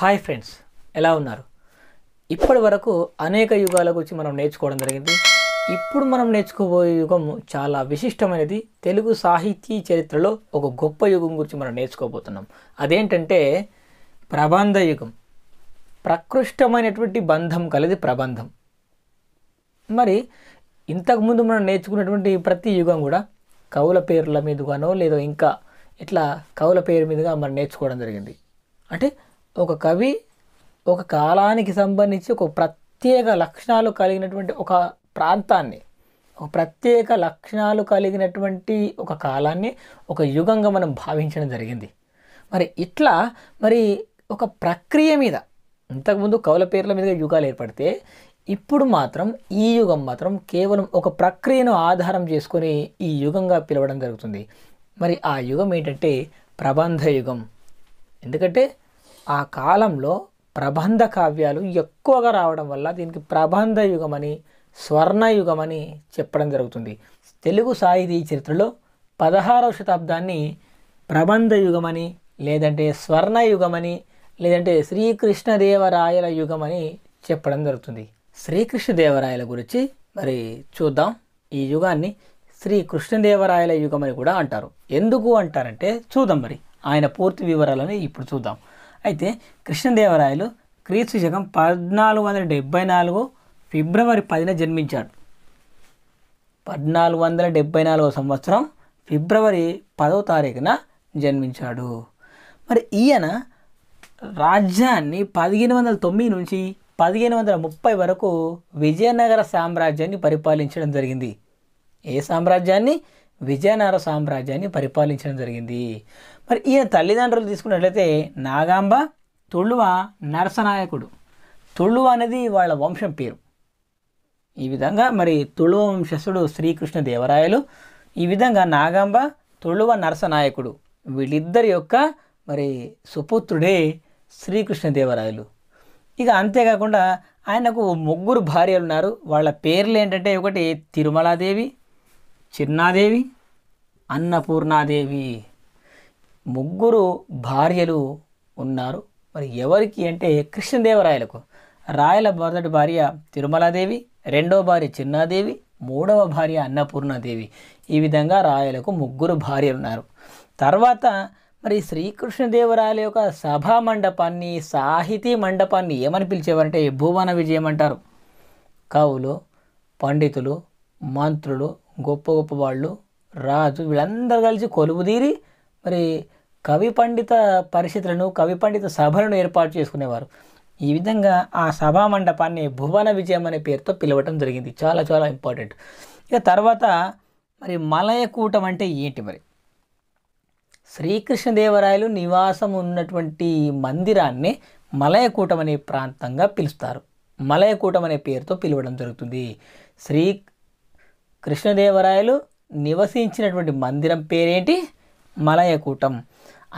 hi friends ఎలా ఉన్నారు ఇప్పటి వరకు అనేక యుగాల గురించి మనం నేర్చుకోవడం జరిగింది ఇప్పుడు మనం నేర్చుకోబోయే యుగం చాలా విశిష్టమైనది తెలుగు సాహితీ చరిత్రలో ఒక గొప్ప యుగం గురించి మనం నేర్చుకోబోతున్నాం అదేంటంటే ప్రబంధ యుగం ప్రకృష్టమైనటువంటి బంధం కలిది ప్రబంధం మరి ఇంతకుముందు మనం నేర్చుకున్నటువంటి ప్రతి యుగం కూడా కవుల పేర్ల మీదుగానో లేదో ఇంకా ఇట్లా కవుల పేరు మీదుగా మనం నేర్చుకోవడం జరిగింది అంటే ఒక కవి ఒక కాలానికి సంబంధించి ఒక ప్రత్యేక లక్షణాలు కలిగినటువంటి ఒక ప్రాంతాన్ని ఒక ప్రత్యేక లక్షణాలు కలిగినటువంటి ఒక కాలాన్ని ఒక యుగంగా మనం భావించడం జరిగింది మరి ఇట్లా మరి ఒక ప్రక్రియ మీద ఇంతకుముందు కవుల పేర్ల మీద యుగాలు ఏర్పడితే ఇప్పుడు మాత్రం ఈ యుగం మాత్రం కేవలం ఒక ప్రక్రియను ఆధారం చేసుకొని ఈ యుగంగా పిలవడం జరుగుతుంది మరి ఆ యుగం ఏంటంటే ప్రబంధ యుగం ఎందుకంటే ఆ కాలంలో ప్రబంధ కావ్యాలు ఎక్కువగా రావడం వల్ల దీనికి ప్రబంధ యుగమని స్వర్ణయుగమని చెప్పడం జరుగుతుంది తెలుగు సాహితీ చరిత్రలో పదహారవ శతాబ్దాన్ని ప్రబంధ యుగమని లేదంటే స్వర్ణయుగమని లేదంటే శ్రీకృష్ణదేవరాయల యుగమని చెప్పడం జరుగుతుంది శ్రీకృష్ణదేవరాయల గురించి మరి చూద్దాం ఈ యుగాన్ని శ్రీకృష్ణదేవరాయల యుగం అని కూడా అంటారు ఎందుకు అంటారంటే చూద్దాం మరి ఆయన పూర్తి వివరాలని ఇప్పుడు చూద్దాం అయితే కృష్ణదేవరాయలు క్రీస్తు శకం పద్నాలుగు వందల డెబ్బై నాలుగు ఫిబ్రవరి పదిన జన్మించాడు పద్నాలుగు వందల డెబ్బై నాలుగో సంవత్సరం ఫిబ్రవరి పదో తారీఖున జన్మించాడు మరి ఈయన రాజ్యాన్ని పదిహేను వందల తొమ్మిది నుంచి పదిహేను వందల ముప్పై వరకు విజయనగర సామ్రాజ్యాన్ని పరిపాలించడం జరిగింది ఏ సామ్రాజ్యాన్ని విజయనగర సామ్రాజ్యాన్ని పరిపాలించడం జరిగింది మరి ఈయన తల్లిదండ్రులు తీసుకున్నట్లయితే నాగాంబ తొళ్ళువ నరసనాయకుడు తొళ్ళువ అనేది వాళ్ళ వంశం పేరు ఈ విధంగా మరి తొళ్ళువ వంశస్థుడు శ్రీకృష్ణదేవరాయలు ఈ విధంగా నాగాంబ తొళ్ళువ నరసనాయకుడు వీళ్ళిద్దరి యొక్క మరి సుపుత్రుడే శ్రీకృష్ణదేవరాయలు ఇక అంతేకాకుండా ఆయనకు ముగ్గురు భార్యలు ఉన్నారు వాళ్ళ పేర్లు ఏంటంటే ఒకటి తిరుమలాదేవి చిన్నాదేవి అన్నపూర్ణాదేవి ముగ్గురు భార్యలు ఉన్నారు మరి ఎవరికి అంటే కృష్ణదేవరాయలకు రాయల మొదటి భార్య తిరుమలాదేవి రెండవ భార్య చిన్నాదేవి మూడవ భార్య అన్నపూర్ణాదేవి ఈ విధంగా రాయలకు ముగ్గురు భార్యలు ఉన్నారు తర్వాత మరి శ్రీకృష్ణదేవరాయల యొక్క సభా మండపాన్ని సాహితీ మండపాన్ని ఏమని పిలిచేవారంటే భువన విజయం అంటారు కవులు పండితులు మంత్రులు గొప్ప గొప్ప వాళ్ళు రాజు వీళ్ళందరూ కలిసి కొలువుదీరి మరి కవి పండిత పరిస్థితులను కవి పండిత సభలను ఏర్పాటు చేసుకునేవారు ఈ విధంగా ఆ సభా మండపాన్ని భువన విజయం అనే పేరుతో పిలవటం జరిగింది చాలా చాలా ఇంపార్టెంట్ ఇక తర్వాత మరి మలయకూటం అంటే ఏంటి మరి శ్రీకృష్ణదేవరాయలు నివాసం ఉన్నటువంటి మందిరాన్ని మలయకూటం అనే ప్రాంతంగా పిలుస్తారు మలయకూటం అనే పేరుతో పిలవడం జరుగుతుంది శ్రీ కృష్ణదేవరాయలు నివసించినటువంటి మందిరం పేరేంటి మలయకూటం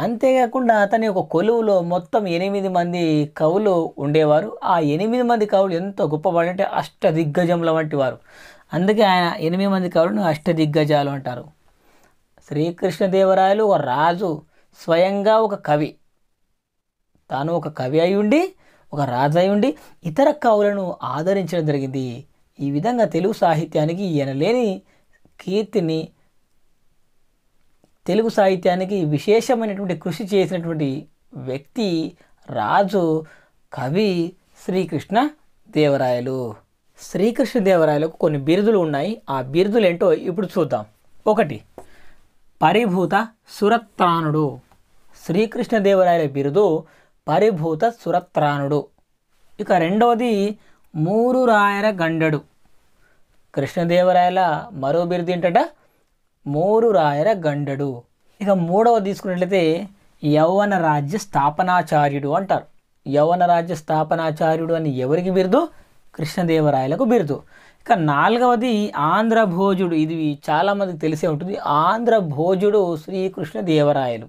అంతేకాకుండా అతని యొక్క కొలువులో మొత్తం ఎనిమిది మంది కవులు ఉండేవారు ఆ ఎనిమిది మంది కవులు ఎంతో గొప్పవాడంటే దిగ్గజముల వంటి వారు అందుకే ఆయన ఎనిమిది మంది కవులను అష్టదిగ్గజాలు అంటారు శ్రీకృష్ణదేవరాయలు ఒక రాజు స్వయంగా ఒక కవి తాను ఒక కవి అయి ఉండి ఒక రాజు అయి ఉండి ఇతర కవులను ఆదరించడం జరిగింది ఈ విధంగా తెలుగు సాహిత్యానికి ఈయన లేని కీర్తిని తెలుగు సాహిత్యానికి విశేషమైనటువంటి కృషి చేసినటువంటి వ్యక్తి రాజు కవి శ్రీకృష్ణ దేవరాయలు శ్రీకృష్ణ దేవరాయలకు కొన్ని బిరుదులు ఉన్నాయి ఆ బిరుదులు ఏంటో ఇప్పుడు చూద్దాం ఒకటి పరిభూత సురత్రాణుడు శ్రీకృష్ణదేవరాయల బిరుదు పరిభూత సురత్రాణుడు ఇక రెండవది మూరు రాయర గండడు కృష్ణదేవరాయల మరో బిరుదు ఏంటంటే మోరు రాయర గండడు ఇక మూడవ తీసుకున్నట్లయితే యవన రాజ్య స్థాపనాచార్యుడు అంటారు యవన రాజ్య స్థాపనాచార్యుడు అని ఎవరికి బిరుదు కృష్ణదేవరాయలకు బిరుదు ఇక నాలుగవది ఆంధ్రభోజుడు ఇది చాలామందికి తెలిసే ఉంటుంది ఆంధ్రభోజుడు శ్రీకృష్ణదేవరాయలు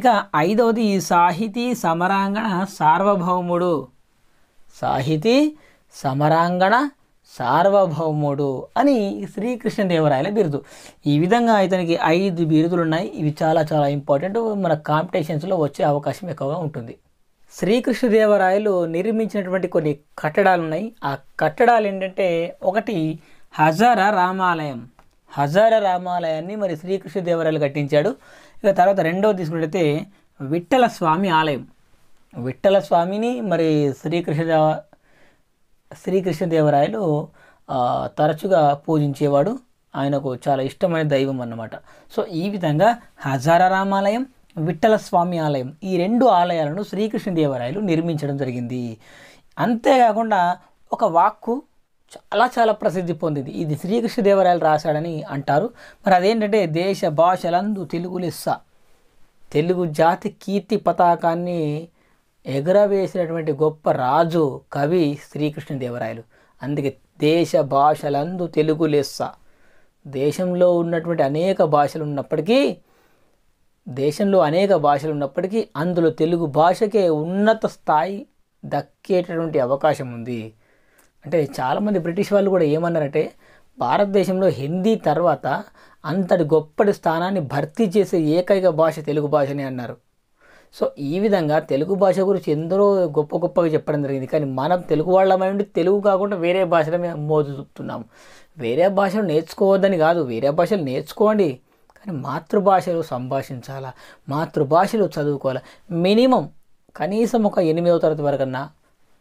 ఇక ఐదవది సాహితీ సమరాంగణ సార్వభౌముడు సాహితీ సమరాంగణ సార్వభౌముడు అని శ్రీకృష్ణదేవరాయల బిరుదు ఈ విధంగా ఇతనికి ఐదు బిరుదులు ఉన్నాయి ఇవి చాలా చాలా ఇంపార్టెంట్ మన కాంపిటీషన్స్లో వచ్చే అవకాశం ఎక్కువగా ఉంటుంది శ్రీకృష్ణదేవరాయలు నిర్మించినటువంటి కొన్ని కట్టడాలు ఉన్నాయి ఆ కట్టడాలు ఏంటంటే ఒకటి హజార రామాలయం హజార రామాలయాన్ని మరి శ్రీకృష్ణదేవరాయలు కట్టించాడు ఇక తర్వాత రెండవ తీసుకున్నట్టయితే విఠల స్వామి ఆలయం విఠల స్వామిని మరి శ్రీకృష్ణదేవ శ్రీకృష్ణదేవరాయలు తరచుగా పూజించేవాడు ఆయనకు చాలా ఇష్టమైన దైవం అన్నమాట సో ఈ విధంగా హజారా రామాలయం విఠల స్వామి ఆలయం ఈ రెండు ఆలయాలను శ్రీకృష్ణదేవరాయలు నిర్మించడం జరిగింది అంతేకాకుండా ఒక వాక్కు చాలా చాలా ప్రసిద్ధి పొందింది ఇది శ్రీకృష్ణదేవరాయలు రాశాడని అంటారు మరి అదేంటంటే దేశ భాషలందు తెలుగు లెస్స తెలుగు జాతి కీర్తి పతాకాన్ని ఎగురవేసినటువంటి గొప్ప రాజు కవి శ్రీకృష్ణదేవరాయలు అందుకే దేశ భాషలందు తెలుగు లెస్స దేశంలో ఉన్నటువంటి అనేక భాషలు ఉన్నప్పటికీ దేశంలో అనేక భాషలు ఉన్నప్పటికీ అందులో తెలుగు భాషకే ఉన్నత స్థాయి దక్కేటటువంటి అవకాశం ఉంది అంటే చాలామంది బ్రిటిష్ వాళ్ళు కూడా ఏమన్నారంటే భారతదేశంలో హిందీ తర్వాత అంతటి గొప్పటి స్థానాన్ని భర్తీ చేసే ఏకైక భాష తెలుగు భాషనే అన్నారు సో ఈ విధంగా తెలుగు భాష గురించి ఎందరో గొప్ప గొప్పగా చెప్పడం జరిగింది కానీ మనం తెలుగు వాళ్ళమై ఉండి తెలుగు కాకుండా వేరే భాషల మీద మోజు చూపుతున్నాం వేరే భాషలు నేర్చుకోవద్దని కాదు వేరే భాషలు నేర్చుకోండి కానీ మాతృభాషలో సంభాషించాలా మాతృభాషలో చదువుకోవాలా మినిమం కనీసం ఒక ఎనిమిదవ తరగతి వరకన్నా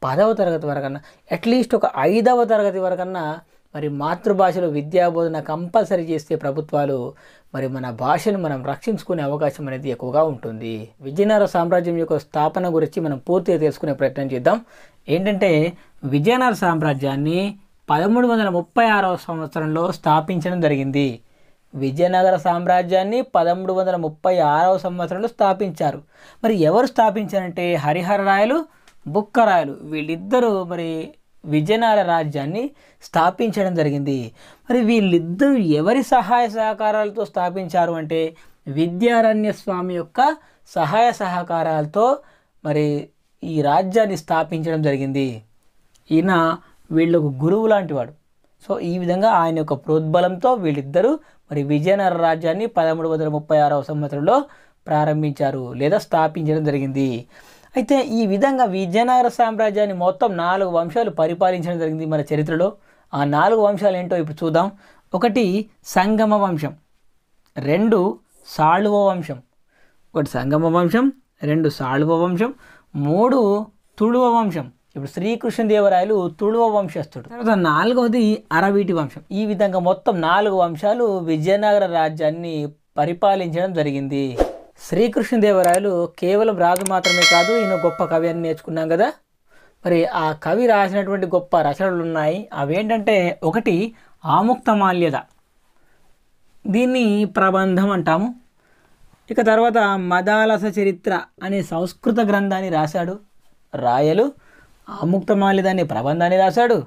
పదవ తరగతి వరకన్నా అట్లీస్ట్ ఒక ఐదవ తరగతి వరకన్నా మరి మాతృభాషలో విద్యాబోధన కంపల్సరీ చేస్తే ప్రభుత్వాలు మరి మన భాషను మనం రక్షించుకునే అవకాశం అనేది ఎక్కువగా ఉంటుంది విజయనగర సామ్రాజ్యం యొక్క స్థాపన గురించి మనం పూర్తిగా తెలుసుకునే ప్రయత్నం చేద్దాం ఏంటంటే విజయనగర సామ్రాజ్యాన్ని పదమూడు వందల ముప్పై ఆరవ సంవత్సరంలో స్థాపించడం జరిగింది విజయనగర సామ్రాజ్యాన్ని పదమూడు వందల ముప్పై ఆరవ సంవత్సరంలో స్థాపించారు మరి ఎవరు స్థాపించారంటే హరిహర రాయలు బుక్కరాయలు వీళ్ళిద్దరూ మరి విజయనగర రాజ్యాన్ని స్థాపించడం జరిగింది మరి వీళ్ళిద్దరూ ఎవరి సహాయ సహకారాలతో స్థాపించారు అంటే విద్యారణ్య స్వామి యొక్క సహాయ సహకారాలతో మరి ఈ రాజ్యాన్ని స్థాపించడం జరిగింది ఈయన వీళ్ళకు గురువు లాంటివాడు సో ఈ విధంగా ఆయన యొక్క ప్రోద్బలంతో వీళ్ళిద్దరూ మరి విజయనగర రాజ్యాన్ని పదమూడు వందల ముప్పై ఆరవ సంవత్సరంలో ప్రారంభించారు లేదా స్థాపించడం జరిగింది అయితే ఈ విధంగా విజయనగర సామ్రాజ్యాన్ని మొత్తం నాలుగు వంశాలు పరిపాలించడం జరిగింది మన చరిత్రలో ఆ నాలుగు వంశాలు ఏంటో ఇప్పుడు చూద్దాం ఒకటి సంగమ వంశం రెండు సాళువ వంశం ఒకటి సంగమ వంశం రెండు సాళువ వంశం మూడు తుళువ వంశం ఇప్పుడు శ్రీకృష్ణదేవరాయలు తుళువ వంశస్థుడు తర్వాత నాలుగవది అరవీటి వంశం ఈ విధంగా మొత్తం నాలుగు వంశాలు విజయనగర రాజ్యాన్ని పరిపాలించడం జరిగింది శ్రీకృష్ణదేవరాయలు కేవలం రాజు మాత్రమే కాదు ఈయన గొప్ప కవి అని నేర్చుకున్నాం కదా మరి ఆ కవి రాసినటువంటి గొప్ప రచనలు ఉన్నాయి అవేంటంటే ఒకటి ఆముక్తమాల్యద దీన్ని ప్రబంధం అంటాము ఇక తర్వాత మదాలస చరిత్ర అనే సంస్కృత గ్రంథాన్ని రాశాడు రాయలు ఆముక్తమాల్యద అనే ప్రబంధాన్ని రాశాడు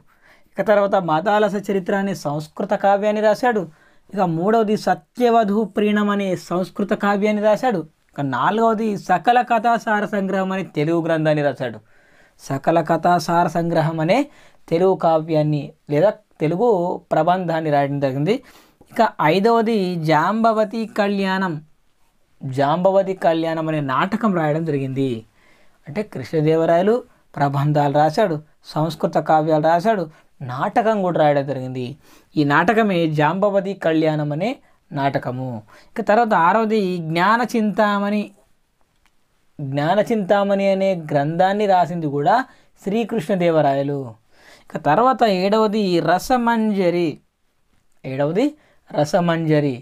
ఇక తర్వాత మదాలస చరిత్ర అనే సంస్కృత కావ్యాన్ని రాశాడు ఇక మూడవది సత్యవధు ప్రీణం అనే సంస్కృత కావ్యాన్ని రాశాడు ఇక నాలుగవది సకల కథాసార సంగ్రహం అనే తెలుగు గ్రంథాన్ని రాశాడు సకల కథాసార సంగ్రహం అనే తెలుగు కావ్యాన్ని లేదా తెలుగు ప్రబంధాన్ని రాయడం జరిగింది ఇక ఐదవది జాంబవతి కళ్యాణం జాంబవతి కళ్యాణం అనే నాటకం రాయడం జరిగింది అంటే కృష్ణదేవరాయలు ప్రబంధాలు రాశాడు సంస్కృత కావ్యాలు రాశాడు నాటకం కూడా రాయడం జరిగింది ఈ నాటకమే జాంబవతి కళ్యాణం అనే నాటకము ఇక తర్వాత ఆరవది జ్ఞాన చింతామణి జ్ఞాన చింతామణి అనే గ్రంథాన్ని రాసింది కూడా శ్రీకృష్ణదేవరాయలు ఇక తర్వాత ఏడవది రసమంజరి ఏడవది రసమంజరి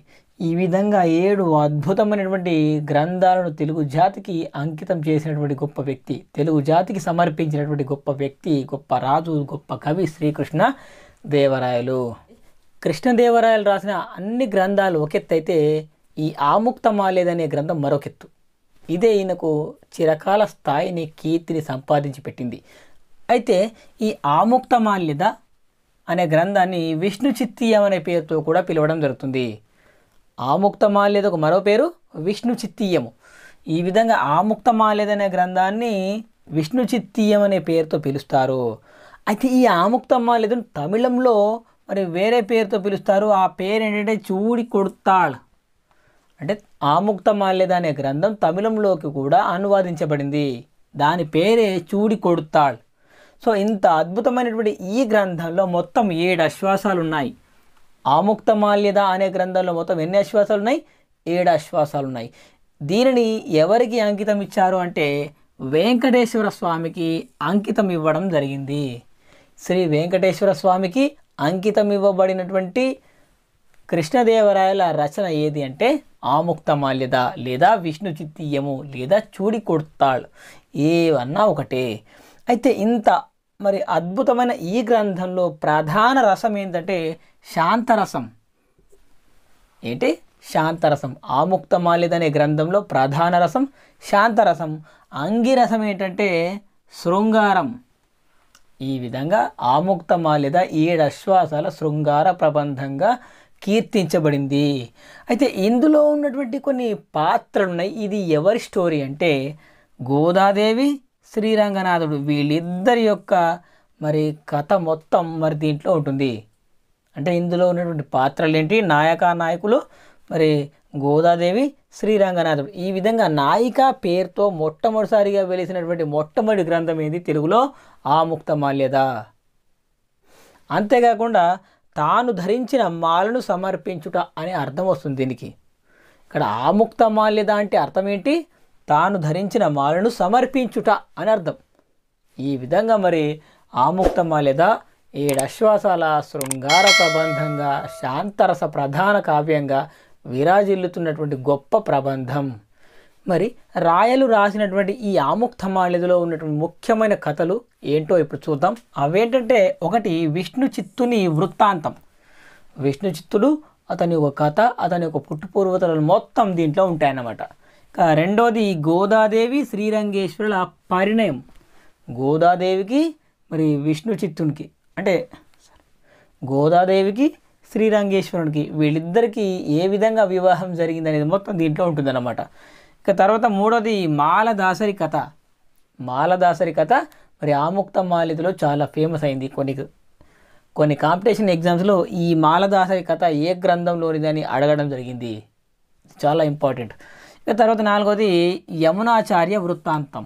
ఈ విధంగా ఏడు అద్భుతమైనటువంటి గ్రంథాలను తెలుగు జాతికి అంకితం చేసినటువంటి గొప్ప వ్యక్తి తెలుగు జాతికి సమర్పించినటువంటి గొప్ప వ్యక్తి గొప్ప రాజు గొప్ప కవి శ్రీకృష్ణ దేవరాయలు కృష్ణదేవరాయలు రాసిన అన్ని గ్రంథాలు ఒకెత్తైతే ఈ మాలేదనే గ్రంథం మరొకెత్తు ఇదే ఈయనకు చిరకాల స్థాయిని కీర్తిని సంపాదించి పెట్టింది అయితే ఈ ఆముక్తమాల్యద అనే గ్రంథాన్ని విష్ణు చిత్తీయం అనే పేరుతో కూడా పిలవడం జరుగుతుంది ఆముక్తమా ఒక మరో పేరు విష్ణు చిత్తీయము ఈ విధంగా ఆముక్తమాలేదనే గ్రంథాన్ని విష్ణు చిత్తీయం అనే పేరుతో పిలుస్తారు అయితే ఈ ఆముక్తమాలేదని తమిళంలో మరి వేరే పేరుతో పిలుస్తారు ఆ పేరు ఏంటంటే చూడి కొడతాళ్ అంటే ఆముక్తమాలేద అనే గ్రంథం తమిళంలోకి కూడా అనువాదించబడింది దాని పేరే చూడి కొడతాళ్ సో ఇంత అద్భుతమైనటువంటి ఈ గ్రంథంలో మొత్తం ఏడు అశ్వాసాలు ఉన్నాయి ఆముక్తమాల్యద అనే గ్రంథంలో మొత్తం ఎన్ని అశ్వాసాలు ఉన్నాయి ఏడు అశ్వాసాలు ఉన్నాయి దీనిని ఎవరికి అంకితం ఇచ్చారు అంటే వెంకటేశ్వర స్వామికి అంకితం ఇవ్వడం జరిగింది శ్రీ వెంకటేశ్వర స్వామికి అంకితం ఇవ్వబడినటువంటి కృష్ణదేవరాయల రచన ఏది అంటే ఆముక్తమాల్యద లేదా విష్ణు చిత్తీయము లేదా చూడి కొడతాళ్ ఏవన్నా ఒకటే అయితే ఇంత మరి అద్భుతమైన ఈ గ్రంథంలో ప్రధాన రసం ఏంటంటే శాంతరసం ఏంటి శాంతరసం ఆముక్తమాలిద అనే గ్రంథంలో ప్రధాన రసం శాంతరసం అంగిరసం ఏంటంటే శృంగారం ఈ విధంగా ఆముక్తమాలిద ఏడు అశ్వాసాల శృంగార ప్రబంధంగా కీర్తించబడింది అయితే ఇందులో ఉన్నటువంటి కొన్ని పాత్రలు ఉన్నాయి ఇది ఎవరి స్టోరీ అంటే గోదాదేవి శ్రీరంగనాథుడు వీళ్ళిద్దరి యొక్క మరి కథ మొత్తం మరి దీంట్లో ఉంటుంది అంటే ఇందులో ఉన్నటువంటి పాత్రలు ఏంటి నాయక నాయకులు మరి గోదాదేవి శ్రీరంగనాథుడు ఈ విధంగా నాయిక పేరుతో మొట్టమొదటిసారిగా వెలిసినటువంటి మొట్టమొదటి గ్రంథం ఏది తెలుగులో ఆముక్త మాల్యద అంతేకాకుండా తాను ధరించిన మాలను సమర్పించుట అనే అర్థం వస్తుంది దీనికి ఇక్కడ ఆముక్త మాల్యద అంటే అర్థం ఏంటి తాను ధరించిన మాలను సమర్పించుట అని అర్థం ఈ విధంగా మరి లేదా ఏడశ్వాసాల శృంగార ప్రబంధంగా శాంతరస ప్రధాన కావ్యంగా విరాజిల్లుతున్నటువంటి గొప్ప ప్రబంధం మరి రాయలు రాసినటువంటి ఈ ఆముక్తమాలిదిలో ఉన్నటువంటి ముఖ్యమైన కథలు ఏంటో ఇప్పుడు చూద్దాం అవేంటంటే ఒకటి విష్ణు చిత్తుని వృత్తాంతం విష్ణు చిత్తుడు అతని ఒక కథ అతని ఒక పుట్టుపూర్వతలు మొత్తం దీంట్లో ఉంటాయన్నమాట రెండోది గోదాదేవి శ్రీరంగేశ్వరుల పరిణయం గోదాదేవికి మరి విష్ణు చిత్తునికి అంటే గోదాదేవికి శ్రీరంగేశ్వరునికి వీళ్ళిద్దరికీ ఏ విధంగా వివాహం జరిగింది అనేది మొత్తం దీంట్లో ఉంటుందన్నమాట ఇక తర్వాత మూడోది మాలదాసరి కథ మాలదాసరి కథ మరి ఆముక్త మాలితలో చాలా ఫేమస్ అయింది కొన్ని కొన్ని కాంపిటీషన్ ఎగ్జామ్స్లో ఈ మాలదాసరి కథ ఏ గ్రంథంలోనిదని అడగడం జరిగింది చాలా ఇంపార్టెంట్ ఇక తర్వాత నాలుగోది యమునాచార్య వృత్తాంతం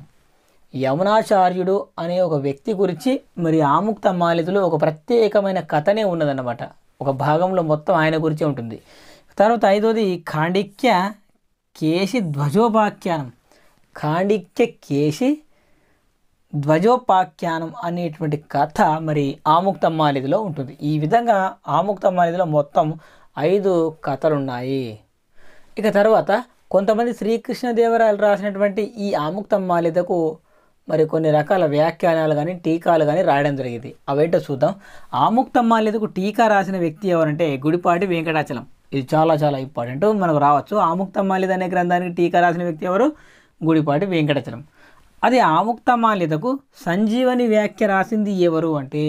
యమునాచార్యుడు అనే ఒక వ్యక్తి గురించి మరి ఆముక్త మాలితలో ఒక ప్రత్యేకమైన కథనే ఉన్నదన్నమాట ఒక భాగంలో మొత్తం ఆయన గురించే ఉంటుంది తర్వాత ఐదోది ఖాండిక్య కేశి ధ్వజోపాఖ్యానం ఖాండిక్య కేశి ధ్వజోపాఖ్యానం అనేటువంటి కథ మరి ఆముక్తమ్మాలిదిలో ఉంటుంది ఈ విధంగా ఆముక్తమ్మాలిదిలో మొత్తం ఐదు కథలున్నాయి ఇక తర్వాత కొంతమంది శ్రీకృష్ణదేవరాయలు రాసినటువంటి ఈ ఆముక్తం మాలిదకు మరి కొన్ని రకాల వ్యాఖ్యానాలు కానీ టీకాలు కానీ రాయడం జరిగింది అవేంటో చూద్దాం ఆముక్తం మాలిదకు టీకా రాసిన వ్యక్తి ఎవరంటే గుడిపాటి వెంకటాచలం ఇది చాలా చాలా ఇంపార్టెంట్ మనకు రావచ్చు ఆముక్తం మాలిద అనే గ్రంథానికి టీకా రాసిన వ్యక్తి ఎవరు గుడిపాటి వెంకటాచలం అది ఆముక్త మాలిదకు సంజీవని వ్యాఖ్య రాసింది ఎవరు అంటే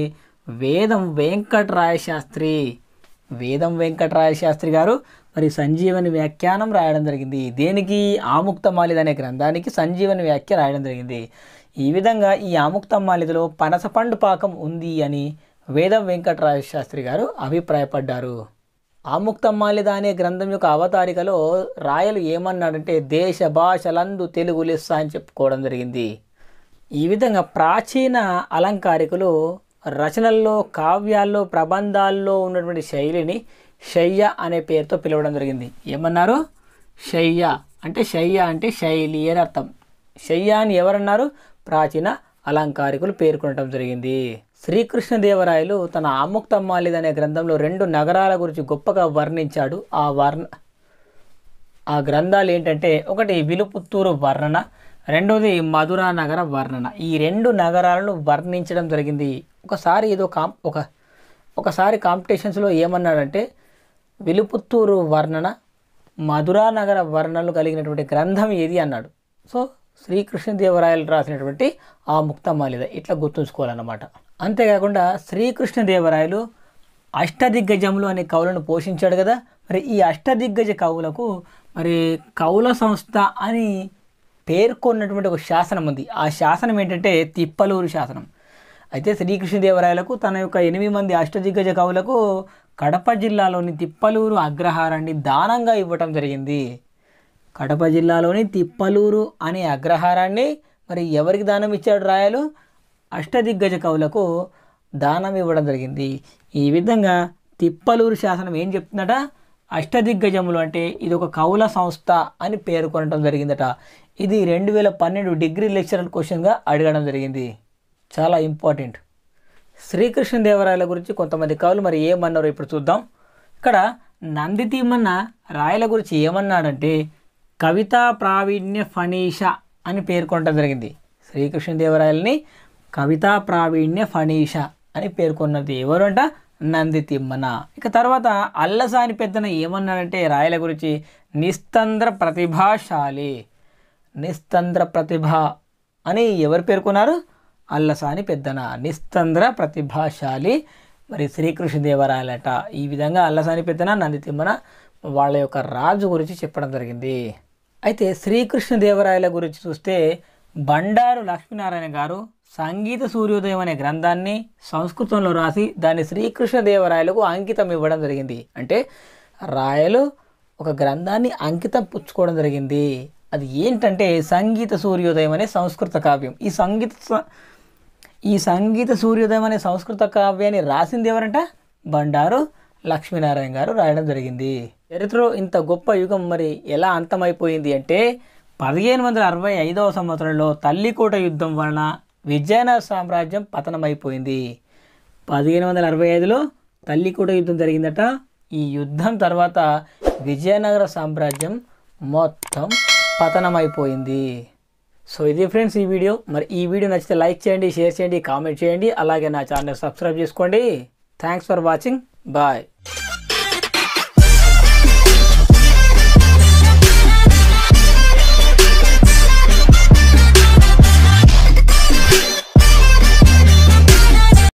వేదం వెంకటరాయ శాస్త్రి వేదం వెంకటరాయ శాస్త్రి గారు మరి సంజీవని వ్యాఖ్యానం రాయడం జరిగింది దేనికి ఆముక్తమాలిద అనే గ్రంథానికి సంజీవని వ్యాఖ్య రాయడం జరిగింది ఈ విధంగా ఈ ఆముక్తమాలిదలో పనసపండు పాకం ఉంది అని వేదం వెంకటరాయ శాస్త్రి గారు అభిప్రాయపడ్డారు ఆముక్తమ్మాలిద అనే గ్రంథం యొక్క అవతారికలో రాయలు ఏమన్నాడంటే దేశ భాషలందు తెలుగు లెస్స అని చెప్పుకోవడం జరిగింది ఈ విధంగా ప్రాచీన అలంకారికలు రచనల్లో కావ్యాల్లో ప్రబంధాల్లో ఉన్నటువంటి శైలిని శయ్య అనే పేరుతో పిలవడం జరిగింది ఏమన్నారు శయ్య అంటే శయ్య అంటే శైలి అని అర్థం శయ్య అని ఎవరన్నారు ప్రాచీన అలంకారికులు పేర్కొనడం జరిగింది శ్రీకృష్ణదేవరాయలు తన ఆముక్తమ్మాలిద్ అనే గ్రంథంలో రెండు నగరాల గురించి గొప్పగా వర్ణించాడు ఆ వర్ణ ఆ గ్రంథాలు ఏంటంటే ఒకటి విలుపుత్తూరు వర్ణన రెండోది మధురా నగర వర్ణన ఈ రెండు నగరాలను వర్ణించడం జరిగింది ఒకసారి ఏదో కాం ఒక ఒకసారి కాంపిటీషన్స్లో ఏమన్నాడంటే వెలుపుత్తూరు వర్ణన మధురానగర వర్ణనలు కలిగినటువంటి గ్రంథం ఏది అన్నాడు సో శ్రీకృష్ణదేవరాయలు రాసినటువంటి ఆ ముక్తమాలిద ఇట్లా గుర్తుంచుకోవాలన్నమాట అంతేకాకుండా శ్రీకృష్ణదేవరాయలు అష్టదిగ్గజములు అనే కవులను పోషించాడు కదా మరి ఈ అష్టదిగ్గజ కవులకు మరి కవుల సంస్థ అని పేర్కొన్నటువంటి ఒక శాసనం ఉంది ఆ శాసనం ఏంటంటే తిప్పలూరు శాసనం అయితే శ్రీకృష్ణదేవరాయలకు తన యొక్క ఎనిమిది మంది అష్టదిగ్గజ కవులకు కడప జిల్లాలోని తిప్పలూరు అగ్రహారాన్ని దానంగా ఇవ్వటం జరిగింది కడప జిల్లాలోని తిప్పలూరు అనే అగ్రహారాన్ని మరి ఎవరికి దానం ఇచ్చాడు రాయలు అష్టదిగ్గజ కవులకు దానం ఇవ్వడం జరిగింది ఈ విధంగా తిప్పలూరు శాసనం ఏం చెప్తుందట అష్టదిగ్గజములు అంటే ఇది ఒక కవుల సంస్థ అని పేర్కొనడం జరిగిందట ఇది రెండు వేల పన్నెండు డిగ్రీ లెక్చరల్ క్వశ్చన్గా అడగడం జరిగింది చాలా ఇంపార్టెంట్ శ్రీకృష్ణదేవరాయల గురించి కొంతమంది కవులు మరి ఏమన్నారో ఇప్పుడు చూద్దాం ఇక్కడ నంది తీమన్న రాయల గురించి ఏమన్నాడంటే కవితా ప్రావీణ్య ఫణీష అని పేర్కొనడం జరిగింది శ్రీకృష్ణదేవరాయలని కవితా ప్రావీణ్య ఫణీష అని పేర్కొన్నది ఎవరు అంట తిమ్మన ఇక తర్వాత అల్లసాని పెద్దన ఏమన్నాడంటే రాయల గురించి నిస్తంద్ర ప్రతిభాశాలి నిస్తంద్ర ప్రతిభ అని ఎవరు పేర్కొన్నారు అల్లసాని పెద్దన నిస్తంద్ర ప్రతిభాశాలి మరి శ్రీకృష్ణదేవరాయలట ఈ విధంగా అల్లసాని పెద్దన నంది తిమ్మన వాళ్ళ యొక్క రాజు గురించి చెప్పడం జరిగింది అయితే శ్రీకృష్ణదేవరాయల గురించి చూస్తే బండారు లక్ష్మీనారాయణ గారు సంగీత సూర్యోదయం అనే గ్రంథాన్ని సంస్కృతంలో రాసి దాన్ని శ్రీకృష్ణదేవరాయలకు అంకితం ఇవ్వడం జరిగింది అంటే రాయలు ఒక గ్రంథాన్ని అంకితం పుచ్చుకోవడం జరిగింది అది ఏంటంటే సంగీత సూర్యోదయం అనే సంస్కృత కావ్యం ఈ సంగీత ఈ సంగీత సూర్యోదయం అనే సంస్కృత కావ్యాన్ని రాసింది ఎవరంట బండారు లక్ష్మీనారాయణ గారు రాయడం జరిగింది చరిత్రలో ఇంత గొప్ప యుగం మరి ఎలా అంతమైపోయింది అంటే పదిహేను వందల అరవై ఐదవ సంవత్సరంలో తల్లికోట యుద్ధం వలన విజయనగర సామ్రాజ్యం పతనమైపోయింది పదిహేను వందల అరవై ఐదులో తల్లికోట యుద్ధం జరిగిందట ఈ యుద్ధం తర్వాత విజయనగర సామ్రాజ్యం మొత్తం పతనమైపోయింది సో ఇది ఫ్రెండ్స్ ఈ వీడియో మరి ఈ వీడియో నచ్చితే లైక్ చేయండి షేర్ చేయండి కామెంట్ చేయండి అలాగే నా ఛానల్ సబ్స్క్రైబ్ చేసుకోండి థ్యాంక్స్ ఫర్ వాచింగ్ బాయ్